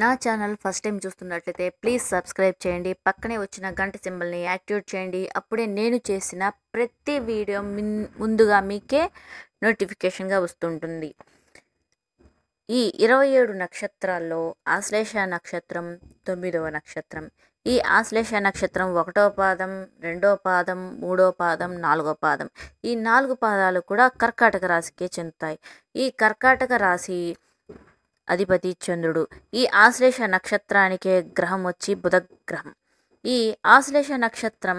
నా channel first time చూస్తున్నట్లయితే please subscribe చేయండి పక్కనే వచ్చిన గంట సింబల్ని యాక్టివేట్ చేయండి అప్పుడే నేను చేసిన ప్రతి వీడియో ముందుగా మీకే నోటిఫికేషన్గా వస్తుంటుంది ఈ ఇరవై ఏడు నక్షత్రాల్లో ఆశ్లేష నక్షత్రం తొమ్మిదవ నక్షత్రం ఈ ఆశ్లేష నక్షత్రం ఒకటో పాదం రెండో పాదం మూడో పాదం నాలుగో పాదం ఈ నాలుగు పాదాలు కూడా కర్కాటక రాశికే చెందుతాయి ఈ కర్కాటక రాశి అధిపతి చంద్రుడు ఈ ఆశ్లేష నక్షత్రానికే గ్రహం వచ్చి బుధగ్రహం ఈ ఆశ్లేష నక్షత్రం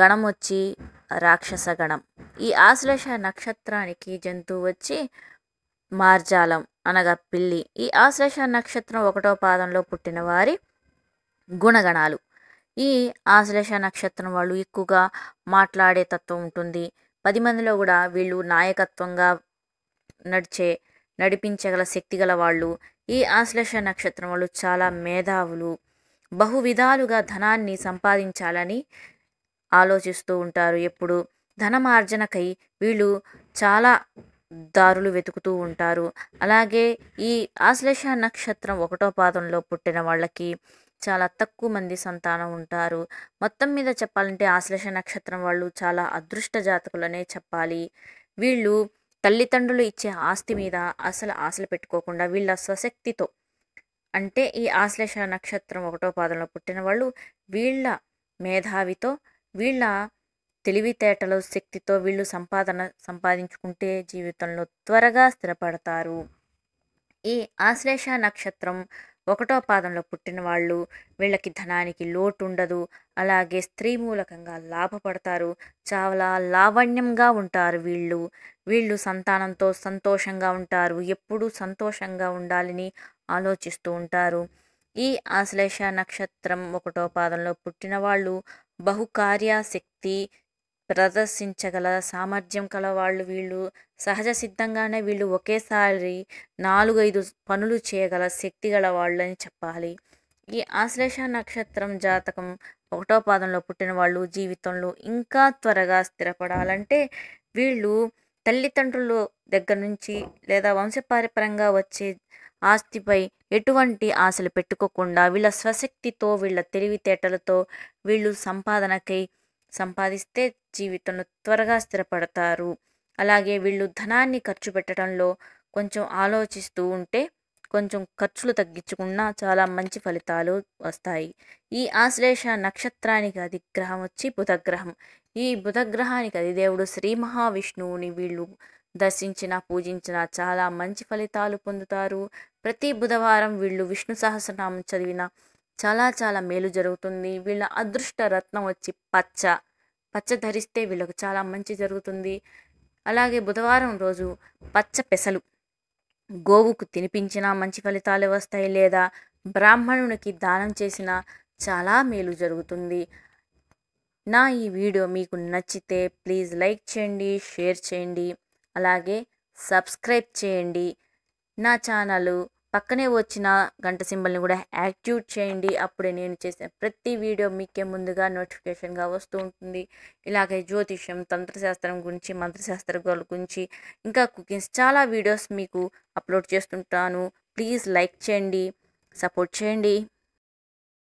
గణం వచ్చి రాక్షస గణం ఈ ఆశ్లేష నక్షత్రానికి జంతువు వచ్చి మార్జాలం అనగా పిల్లి ఈ ఆశ్లేష నక్షత్రం ఒకటో పాదంలో పుట్టిన వారి గుణగణాలు ఈ ఆశ్లేష నక్షత్రం వాళ్ళు ఎక్కువగా మాట్లాడే తత్వం ఉంటుంది పది మందిలో కూడా వీళ్ళు నాయకత్వంగా నడిచే నడిపించగల శక్తి వాళ్ళు ఈ ఆశ్లేష నక్షత్రం వాళ్ళు చాలా మేధావులు బహువిధాలుగా ధనాన్ని సంపాదించాలని ఆలోచిస్తూ ఉంటారు ఎప్పుడు ధనమార్జనకై వీళ్ళు చాలా దారులు వెతుకుతూ ఉంటారు అలాగే ఈ ఆశ్లేష నక్షత్రం ఒకటో పాదంలో పుట్టిన వాళ్ళకి చాలా తక్కువ మంది సంతానం ఉంటారు మొత్తం మీద చెప్పాలంటే ఆశ్లేష నక్షత్రం వాళ్ళు చాలా అదృష్ట జాతకులనే చెప్పాలి వీళ్ళు తల్లిదండ్రులు ఇచ్చే ఆస్తి మీద అసలు ఆశలు పెట్టుకోకుండా వీళ్ళ స్వశక్తితో అంటే ఈ ఆశ్లేష నక్షత్రం ఒకటో పాదంలో పుట్టిన వాళ్ళు వీళ్ళ మేధావితో వీళ్ళ తెలివితేటల శక్తితో వీళ్ళు సంపాదన సంపాదించుకుంటే జీవితంలో త్వరగా స్థిరపడతారు ఈ ఆశ్లేష నక్షత్రం ఒకటో పాదంలో పుట్టిన వాళ్ళు వీళ్ళకి ధనానికి లోటు ఉండదు అలాగే స్త్రీ మూలకంగా లాభపడతారు చాలా లావణ్యంగా ఉంటారు వీళ్ళు వీళ్ళు సంతానంతో సంతోషంగా ఉంటారు ఎప్పుడూ సంతోషంగా ఉండాలని ఆలోచిస్తూ ఉంటారు ఈ ఆశ్లేష నక్షత్రం ఒకటో పాదంలో పుట్టిన వాళ్ళు బహుకార్యాశక్తి ప్రదర్శించగల సామర్థ్యం కల వాళ్ళు వీళ్ళు సహజ సిద్ధంగానే వీళ్ళు ఒకేసారి నాలుగైదు పనులు చేయగల శక్తి గల వాళ్ళని చెప్పాలి ఈ ఆశ్లేష నక్షత్రం జాతకం ఒకటో పాదంలో పుట్టిన వాళ్ళు జీవితంలో ఇంకా త్వరగా స్థిరపడాలంటే వీళ్ళు తల్లిదండ్రులు దగ్గర నుంచి లేదా వంశపారపరంగా వచ్చే ఆస్తిపై ఎటువంటి ఆశలు పెట్టుకోకుండా వీళ్ళ స్వశక్తితో వీళ్ళ తెలివితేటలతో వీళ్ళు సంపాదనకై సంపాదిస్తే జీవితంలో త్వరగా స్థిరపడతారు అలాగే వీళ్ళు ధనాన్ని ఖర్చు పెట్టడంలో కొంచెం ఆలోచిస్తూ ఉంటే కొంచెం ఖర్చులు తగ్గించుకున్నా చాలా మంచి ఫలితాలు వస్తాయి ఈ ఆశ్లేష నక్షత్రానికి అధిగ్రహం వచ్చి బుధగ్రహం ఈ బుధగ్రహానికి అధిదేవుడు శ్రీ మహావిష్ణువుని వీళ్ళు దర్శించిన పూజించిన చాలా మంచి ఫలితాలు పొందుతారు ప్రతి బుధవారం వీళ్ళు విష్ణు సహస్రనామం చదివిన చాలా చాలా మేలు జరుగుతుంది వీళ్ళ అదృష్ట రత్నం వచ్చి పచ్చ పచ్చ ధరిస్తే వీళ్ళకు చాలా మంచి జరుగుతుంది అలాగే బుధవారం రోజు పచ్చ పెసలు గోవుకు తినిపించినా మంచి ఫలితాలు వస్తాయి లేదా బ్రాహ్మణునికి దానం చేసినా చాలా మేలు జరుగుతుంది నా ఈ వీడియో మీకు నచ్చితే ప్లీజ్ లైక్ చేయండి షేర్ చేయండి అలాగే సబ్స్క్రైబ్ చేయండి నా ఛానల్ పక్కనే వచ్చిన గంట సింబల్ని కూడా యాక్టివేట్ చేయండి అప్పుడే నేను చేసిన ప్రతి వీడియో మీకే ముందుగా నోటిఫికేషన్గా వస్తూ ఉంటుంది ఇలాగే జ్యోతిషం తంత్రశాస్త్రం గురించి మంత్రశాస్త్రాల గురించి ఇంకా కుకింగ్స్ చాలా వీడియోస్ మీకు అప్లోడ్ చేస్తుంటాను ప్లీజ్ లైక్ చేయండి సపోర్ట్ చేయండి